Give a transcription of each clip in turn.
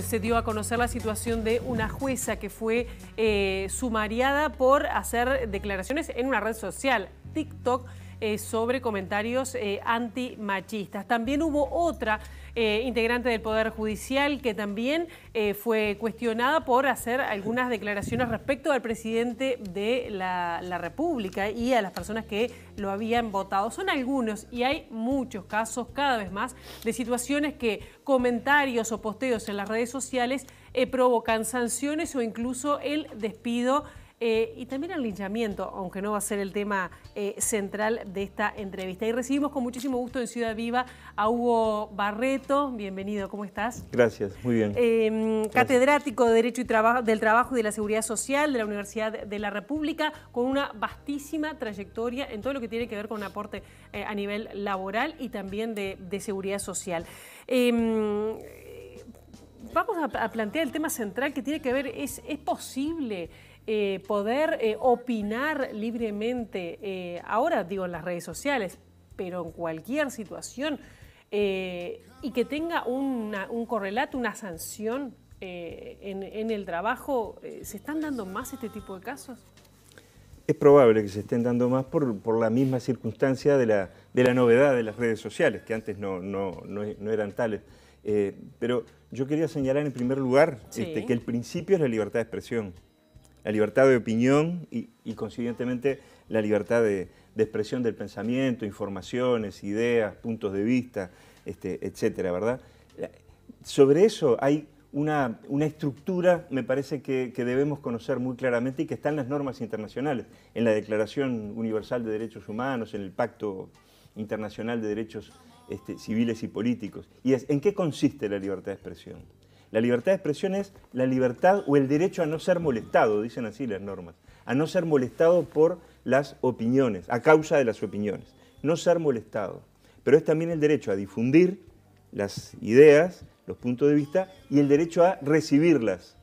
se dio a conocer la situación de una jueza que fue eh, sumariada por hacer declaraciones en una red social, TikTok, eh, sobre comentarios eh, antimachistas. También hubo otra eh, integrante del Poder Judicial que también fue cuestionada por hacer algunas declaraciones respecto al presidente de la, República y a las personas que lo habían votado. Son algunos y hay muchos casos cada vez más de situaciones que comentarios o posteos en las redes sociales provocan sanciones o incluso el despido eh, y también el linchamiento, aunque no va a ser el tema eh, central de esta entrevista. Y recibimos con muchísimo gusto en Ciudad Viva a Hugo Barreto. Bienvenido, ¿cómo estás? Gracias, muy bien. Em, catedrático de Derecho y del Trabajo y de la Seguridad Social de la Universidad de la República, con una vastísima trayectoria en todo lo que tiene que ver con un aporte eh, a nivel laboral y también de, seguridad social em, vamos a, plantear el tema central que tiene que ver, es posible eh, poder eh, opinar libremente, eh, ahora digo en las redes sociales, pero en cualquier situación, y que tenga un correlato, una sanción en, el trabajo, ¿se están dando más este tipo de casos? Es probable que se estén dando más por, la misma circunstancia de la, novedad de las redes sociales, que antes no, eran tales. pero yo quería señalar en primer lugar este, que el principio es la libertad de expresión la libertad de opinión y, consiguientemente la libertad de, expresión del pensamiento, informaciones, ideas, puntos de vista, este, etcétera, ¿verdad? Sobre eso hay una, estructura, me parece que, debemos conocer muy claramente y que está en las normas internacionales, en la Declaración Universal de Derechos Humanos, en el Pacto Internacional de Derechos este, Civiles y Políticos. Y ¿en qué consiste la libertad de expresión? La libertad de expresión es la libertad o el derecho a no ser molestado, dicen así las normas, a no ser molestado por las opiniones, a causa de las opiniones, no ser molestado. Pero es también el derecho a difundir las ideas, los puntos de vista y el derecho a recibirlas.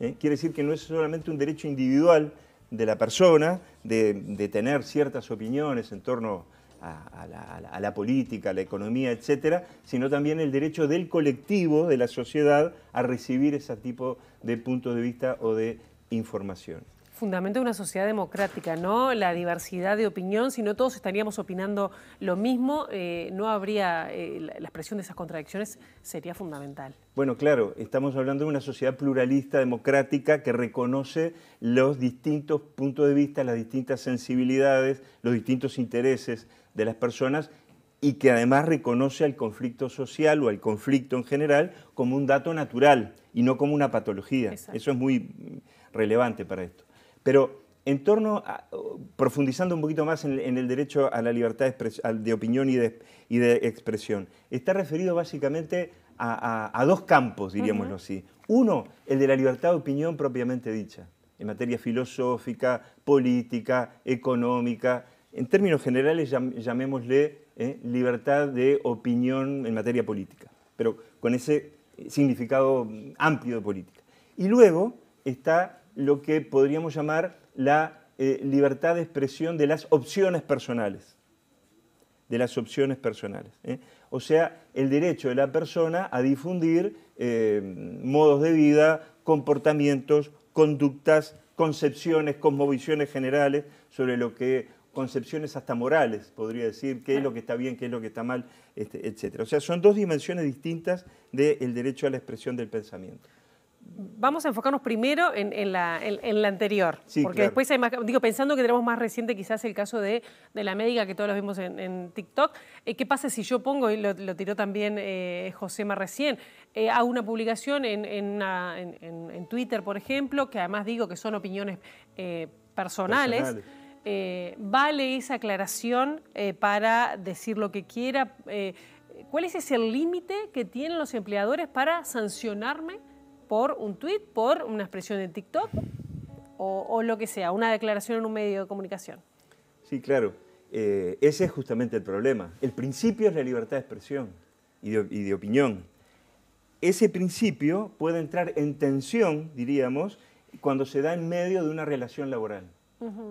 ¿eh? Quiere decir que no es solamente un derecho individual de la persona de, de tener ciertas opiniones en torno a a, la, la, política, a la economía, etcétera, sino también el derecho del colectivo, de la sociedad, a recibir ese tipo de puntos de vista o de información fundamento de una sociedad democrática, ¿no? La diversidad de opinión, si no todos estaríamos opinando lo mismo, eh, no habría, eh, la expresión de esas contradicciones sería fundamental. Bueno, claro, estamos hablando de una sociedad pluralista, democrática, que reconoce los distintos puntos de vista, las distintas sensibilidades, los distintos intereses de las personas y que además reconoce al conflicto social o al conflicto en general como un dato natural y no como una patología. Eso es muy relevante para esto. Pero en torno, profundizando un poquito más en, el derecho a la libertad de, opinión y de, expresión, está referido básicamente a, dos campos, diríamoslo así. Uno, el de la libertad de opinión propiamente dicha, en materia filosófica, política, económica. En términos generales, llamémosle eh, libertad de opinión en materia política, pero con ese significado amplio de política. Y luego está lo que podríamos llamar la eh, libertad de expresión de las opciones personales. De las opciones personales. ¿eh? O sea, el derecho de la persona a difundir eh, modos de vida, comportamientos, conductas, concepciones, cosmovisiones generales sobre lo que concepciones hasta morales, podría decir, qué es lo que está bien, qué es lo que está mal, este, etc. O sea, son dos dimensiones distintas del derecho a la expresión del pensamiento vamos a enfocarnos primero en, la, anterior, porque después hay más, digo, pensando que tenemos más reciente quizás el caso de, la médica que todos los vimos en, TikTok, eh, ¿qué pasa si yo pongo, y lo, tiró también eh, José más recién, eh, una publicación en, Twitter, por ejemplo, que además digo que son opiniones eh, personales. vale esa aclaración para decir lo que quiera. ¿Cuál es ese límite que tienen los empleadores para sancionarme por un tweet, por una expresión en TikTok o, lo que sea, una declaración en un medio de comunicación. Sí, claro. Eh, ese es justamente el problema. El principio es la libertad de expresión y de, opinión. Ese principio puede entrar en tensión, diríamos, cuando se da en medio de una relación laboral.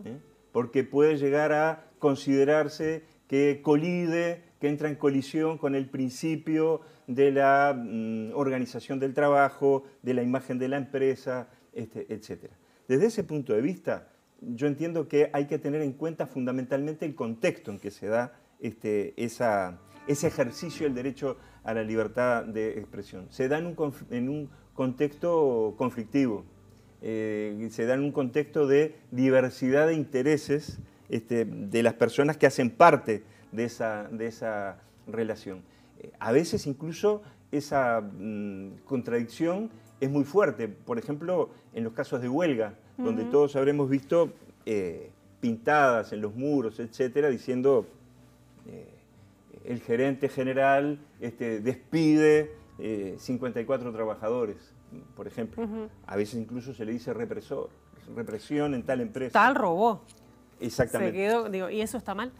¿eh? Porque puede llegar a considerarse que colide que entra en colisión con el principio de la mm, organización del trabajo, de la imagen de la empresa, este, etc. Desde ese punto de vista, yo entiendo que hay que tener en cuenta fundamentalmente el contexto en que se da este, ese ejercicio del derecho a la libertad de expresión. Se da en un, contexto conflictivo, eh, se da en un contexto de diversidad de intereses este, de las personas que hacen parte de esa, de esa relación. Eh, a veces incluso esa mm, contradicción es muy fuerte, por ejemplo, en los casos de huelga, donde todos habremos visto eh, pintadas en los muros, etcétera, diciendo eh, el gerente general este, despide 54 trabajadores, por ejemplo. A veces incluso se le dice represor, represión en tal empresa. Tal robó. Exactamente. ¿y eso está mal?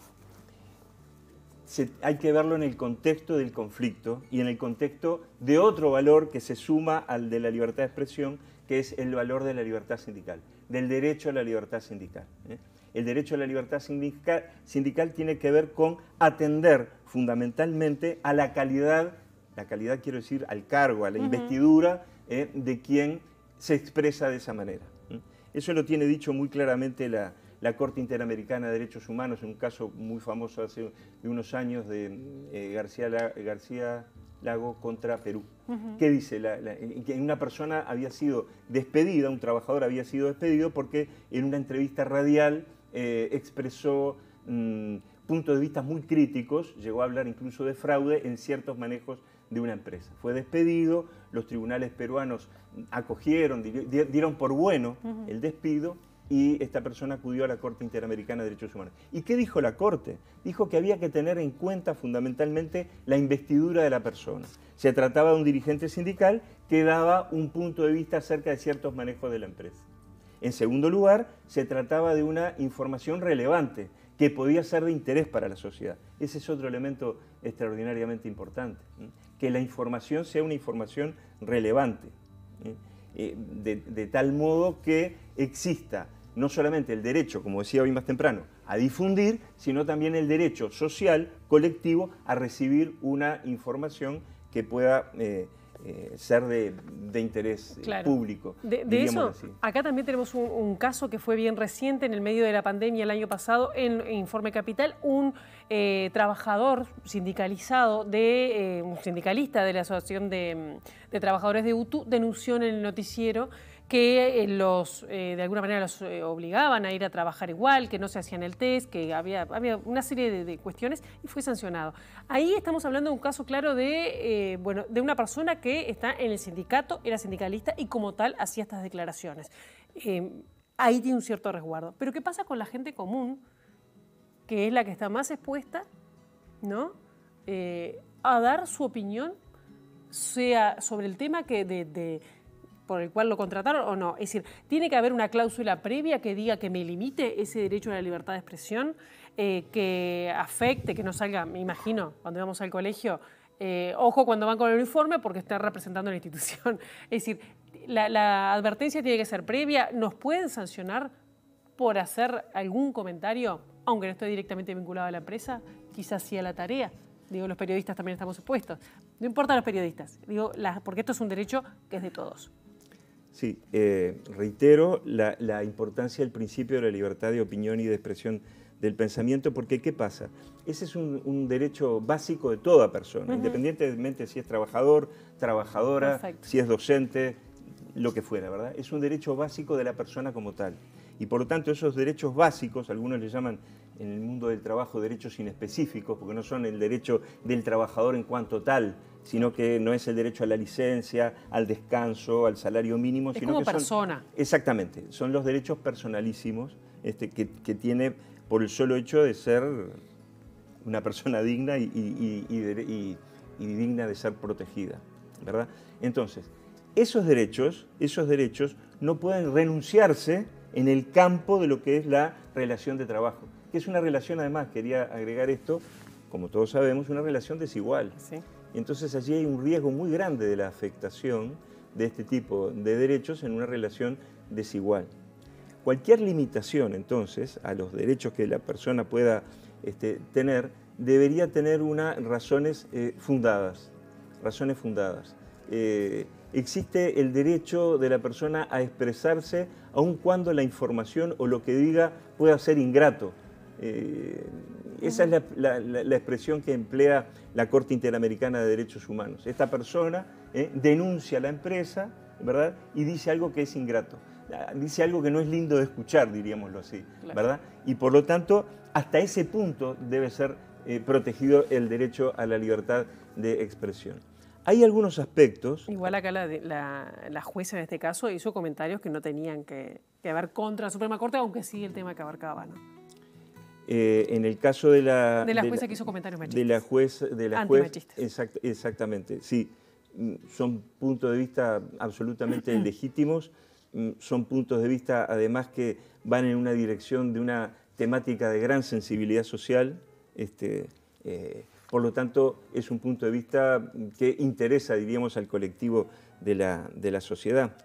hay que verlo en el contexto del conflicto y en el contexto de otro valor que se suma al de la libertad de expresión, que es el valor de la libertad sindical, del derecho a la libertad sindical. ¿eh? El derecho a la libertad sindical, tiene que ver con atender fundamentalmente a la calidad, la calidad quiero decir al cargo, a la investidura ¿eh? de quien se expresa de esa manera. ¿eh? Eso lo tiene dicho muy claramente la, la Corte Interamericana de Derechos Humanos, en un caso muy famoso hace unos años de eh, García, Lago contra Perú. ¿Qué dice? que una persona había sido despedida, un trabajador había sido despedido porque en una entrevista radial eh, expresó mm, puntos de vista muy críticos, llegó a hablar incluso de fraude en ciertos manejos de una empresa. Fue despedido, los tribunales peruanos acogieron, dieron por bueno el despido y esta persona acudió a la Corte Interamericana de Derechos Humanos. ¿Y qué dijo la Corte? Dijo que había que tener en cuenta fundamentalmente la investidura de la persona. Se trataba de un dirigente sindical que daba un punto de vista acerca de ciertos manejos de la empresa. En segundo lugar, se trataba de una información relevante que podía ser de interés para la sociedad. Ese es otro elemento extraordinariamente importante, que la información sea una información relevante. Eh, de, tal modo que exista no solamente el derecho, como decía hoy más temprano, a difundir, sino también el derecho social colectivo a recibir una información que pueda... Eh, eh, ser de, interés eh, público. De, eso, acá también tenemos un, caso que fue bien reciente en el medio de la pandemia el año pasado en, Informe Capital, un eh, trabajador sindicalizado, de, un sindicalista de la Asociación de Trabajadores de UTU denunció en el noticiero que eh, los, eh, de alguna manera los eh, obligaban a ir a trabajar igual, que no se hacían el test, que había, había una serie de, cuestiones y fue sancionado. Ahí estamos hablando de un caso claro de, bueno, de una persona que está en el sindicato, era sindicalista y como tal hacía estas declaraciones. ahí tiene un cierto resguardo. Pero ¿qué pasa con la gente común, que es la que está más expuesta, ¿no? a dar su opinión, sea sobre el tema que de por el cual lo contrataron o no. Es decir, ¿tiene que haber una cláusula previa que diga que me limite ese derecho a la libertad de expresión, eh, que afecte, que no salga, me imagino, cuando vamos al colegio, eh, ojo cuando van con el uniforme porque está representando a la institución. Es decir, la, advertencia tiene que ser previa. ¿Nos pueden sancionar por hacer algún comentario, aunque no esté directamente vinculado a la empresa? Quizás sí a la tarea digo, los periodistas también estamos expuestos. No importa los periodistas, digo, porque esto es un derecho que es de todos. Sí, eh, reitero la, importancia del principio de la libertad de opinión y de expresión del pensamiento, porque ¿qué pasa? Ese es un, derecho básico de toda persona, independientemente si es trabajador, trabajadora, si es docente, lo que fuera, ¿verdad? Es un derecho básico de la persona como tal. Y por lo tanto esos derechos básicos, algunos le llaman en el mundo del trabajo derechos inespecíficos, porque no son el derecho del trabajador en cuanto tal, sino que no es el derecho a la licencia, al descanso, al salario mínimo, sino como persona. exactamente, son los derechos personalísimos este, que, tiene por el solo hecho de ser una persona digna y, digna de ser protegida, ¿verdad? Entonces, esos derechos, esos derechos no pueden renunciarse en el campo de lo que es la relación de trabajo, que es una relación además, quería agregar esto, como todos sabemos, una relación desigual. Sí. Entonces allí hay un riesgo muy grande de la afectación de este tipo de derechos en una relación desigual. Cualquier limitación entonces a los derechos que la persona pueda este, tener debería tener unas razones eh, fundadas. Razones fundadas. Eh, existe el derecho de la persona a expresarse aun cuando la información o lo que diga pueda ser ingrato eh, esa es la, expresión que emplea la Corte Interamericana de Derechos Humanos. Esta persona eh, denuncia a la empresa, ¿verdad? Y dice algo que es ingrato. Ah, dice algo que no es lindo de escuchar, diríamoslo así, ¿verdad? Y por lo tanto, hasta ese punto debe ser eh, protegido el derecho a la libertad de expresión. Hay algunos aspectos. Igual acá la, jueza en este caso hizo comentarios que no tenían que, que ver contra la Suprema Corte, aunque sí el tema que abarcaba, eh, en el caso de la... De la jueza que hizo comentarios machistas. De la jueza... De exactamente, sí. Mm, son puntos de vista absolutamente legítimos, mm, son puntos de vista además que van en una dirección de una temática de gran sensibilidad social. Este, eh, por lo tanto, es un punto de vista que interesa, diríamos, al colectivo de la sociedad.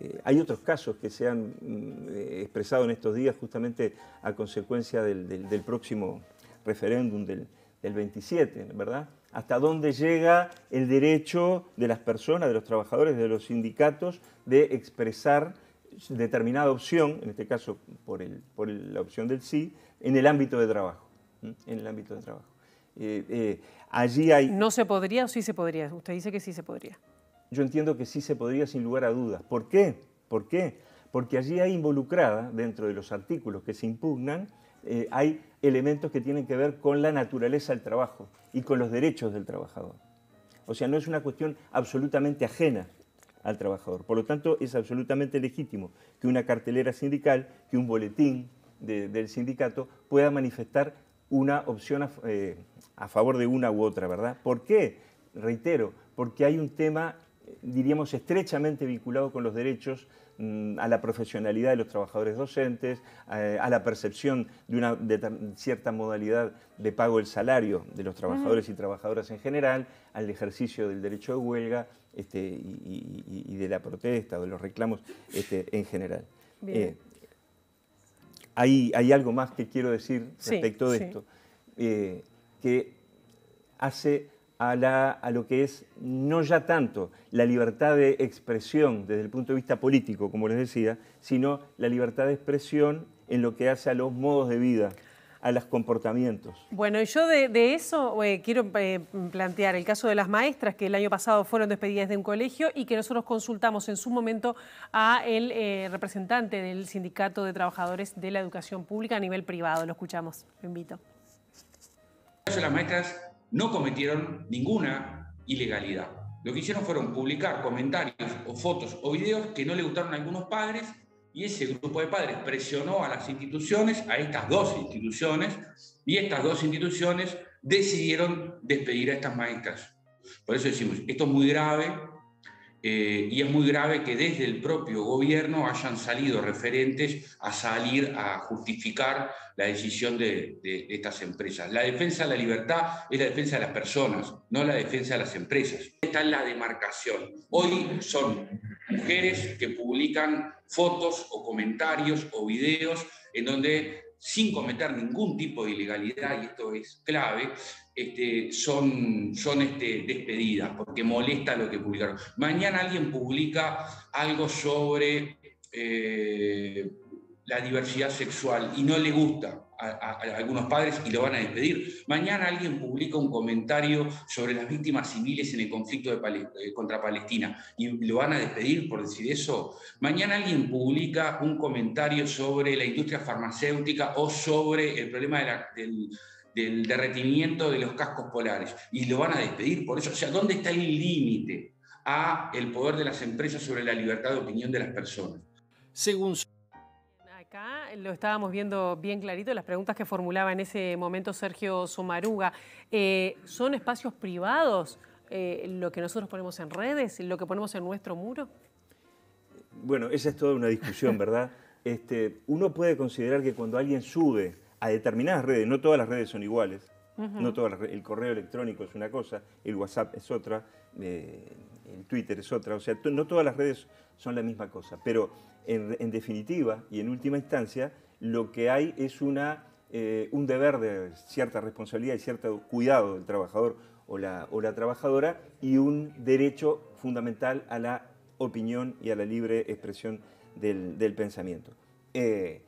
Eh, hay otros casos que se han mm, eh, expresado en estos días justamente a consecuencia del, próximo referéndum del, 27, ¿verdad? Hasta dónde llega el derecho de las personas, de los trabajadores, de los sindicatos, de expresar determinada opción, en este caso por, la opción del sí, en el ámbito de trabajo. En el ámbito de trabajo. Eh, allí ¿No se podría o sí se podría? Usted dice que sí se podría yo entiendo que sí se podría sin lugar a dudas. ¿Por qué? ¿Por qué? Porque allí hay involucrada, dentro de los artículos que se impugnan, eh, hay elementos que tienen que ver con la naturaleza del trabajo y con los derechos del trabajador. O sea, no es una cuestión absolutamente ajena al trabajador. Por lo tanto, es absolutamente legítimo que una cartelera sindical, que un boletín del sindicato pueda manifestar una opción a, eh, a favor de una u otra, ¿verdad? ¿Por qué? Reitero, porque hay un tema diríamos, estrechamente vinculado con los derechos mm, a la profesionalidad de los trabajadores docentes, a la percepción de una cierta modalidad de pago del salario de los trabajadores y trabajadoras en general, al ejercicio del derecho de huelga este, y, de la protesta o de los reclamos este, en general. Eh, hay, algo más que quiero decir respecto de esto, eh, que hace a, lo que es no ya tanto la libertad de expresión desde el punto de vista político, como les decía, sino la libertad de expresión en lo que hace a los modos de vida a los comportamientos. Bueno, y yo de, eso eh, quiero eh, plantear el caso de las maestras que el año pasado fueron despedidas de un colegio y que nosotros consultamos en su momento a el eh, representante del Sindicato de Trabajadores de la Educación Pública a nivel privado. Lo escuchamos, lo invito. Las maestras no cometieron ninguna ilegalidad. Lo que hicieron fueron publicar comentarios o fotos o videos que no le gustaron a algunos padres y ese grupo de padres presionó a las instituciones, a estas dos instituciones, y estas dos instituciones decidieron despedir a estas maestras. Por eso decimos, esto es muy grave, eh, y es muy grave que desde el propio gobierno hayan salido referentes a salir a justificar la decisión de, estas empresas. La defensa de la libertad es la defensa de las personas, no la defensa de las empresas. Está es la demarcación. Hoy son mujeres que publican fotos o comentarios o videos en donde sin cometer ningún tipo de ilegalidad, y esto es clave, este, son, son este, despedidas porque molesta lo que publicaron. Mañana alguien publica algo sobre eh, la diversidad sexual y no le gusta a, algunos padres y lo van a despedir. Mañana alguien publica un comentario sobre las víctimas civiles en el conflicto eh, contra Palestina y lo van a despedir por decir eso. Mañana alguien publica un comentario sobre la industria farmacéutica o sobre el problema de del del derretimiento de los cascos polares y lo van a despedir por eso. O sea, ¿dónde está el límite a el poder de las empresas sobre la libertad de opinión de las personas? Según Acá lo estábamos viendo bien clarito, las preguntas que formulaba en ese momento Sergio Somaruga. Eh, ¿Son espacios privados eh, lo que nosotros ponemos en redes, lo que ponemos en nuestro muro? Bueno, esa es toda una discusión, ¿verdad? Este, uno puede considerar que cuando alguien sube a determinadas redes, no todas las redes son iguales, no todas el correo electrónico es una cosa, el WhatsApp es otra, eh, el Twitter es otra, o sea, no todas las redes son la misma cosa, pero en, definitiva y en última instancia, lo que hay es una, eh, un deber de cierta responsabilidad y cierto cuidado del trabajador o la, o la trabajadora y un derecho fundamental a la opinión y a la libre expresión del, pensamiento. Eh,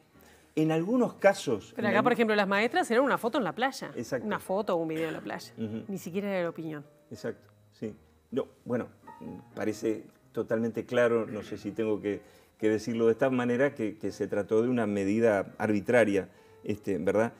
en algunos casos... Pero acá, por ejemplo, las maestras eran una foto en la playa. Exacto. Una foto o un video en la playa. Ni siquiera era la opinión. Exacto, sí. No, bueno, parece totalmente claro, no sé si tengo que, decirlo de esta manera, que, se trató de una medida arbitraria, este, ¿verdad?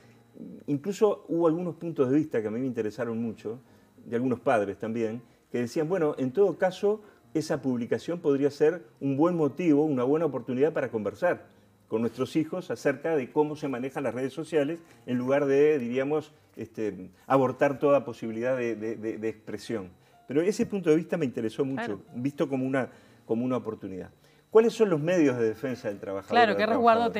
Incluso hubo algunos puntos de vista que a mí me interesaron mucho, de algunos padres también, que decían, bueno, en todo caso, esa publicación podría ser un buen motivo, una buena oportunidad para conversar con nuestros hijos acerca de cómo se manejan las redes sociales, en lugar de, diríamos, este, abortar toda posibilidad de, expresión. Pero ese punto de vista me interesó mucho, visto como una, como una oportunidad. ¿Cuáles son los medios de defensa del trabajador? Claro, ¿qué resguardo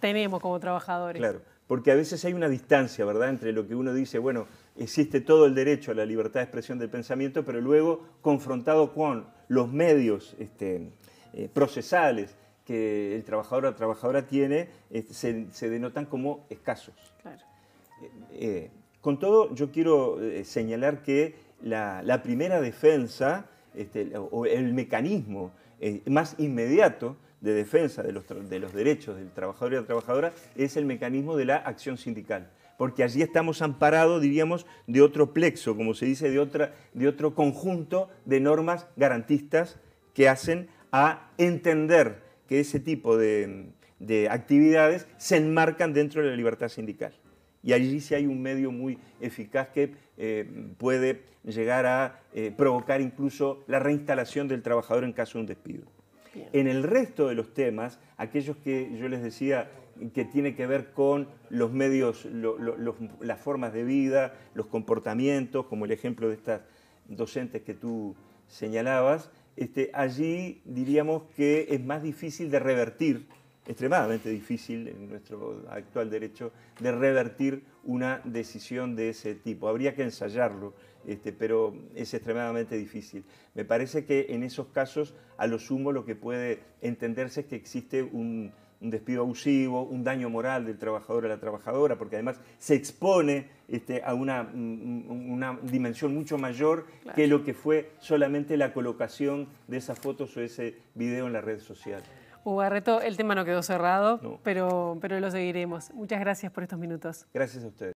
tenemos como trabajadores? Claro, porque a veces hay una distancia, ¿verdad?, entre lo que uno dice, bueno, existe todo el derecho a la libertad de expresión del pensamiento, pero luego confrontado con los medios este, eh, procesales que el trabajador o trabajadora tiene este, se, denotan como escasos. Eh, eh, con todo, yo quiero eh, señalar que la, primera defensa este, o el mecanismo más inmediato de defensa de los, derechos del trabajador y la trabajadora es el mecanismo de la acción sindical. Porque allí estamos amparados, diríamos, de otro plexo, como se dice, de, otra, de otro conjunto de normas garantistas que hacen a entender que ese tipo de, actividades se enmarcan dentro de la libertad sindical. Y allí sí hay un medio muy eficaz que eh, puede llegar a eh, provocar incluso la reinstalación del trabajador en caso de un despido. En el resto de los temas, aquellos que yo les decía que tiene que ver con los medios, las formas de vida, los comportamientos, como el ejemplo de estas docentes que tú señalabas, este, allí diríamos que es más difícil de revertir, extremadamente difícil en nuestro actual derecho, de revertir una decisión de ese tipo. Habría que ensayarlo, este, pero es extremadamente difícil. Me parece que en esos casos, a lo sumo, lo que puede entenderse es que existe un, un despido abusivo, un daño moral del trabajador a la trabajadora, porque además se expone este, a una, mm, mm, una, dimensión mucho mayor que lo que fue solamente la colocación de esas fotos o ese video en la red social. Ugarreto, el tema no quedó cerrado, Pero, pero lo seguiremos. Muchas gracias por estos minutos. Gracias a ustedes.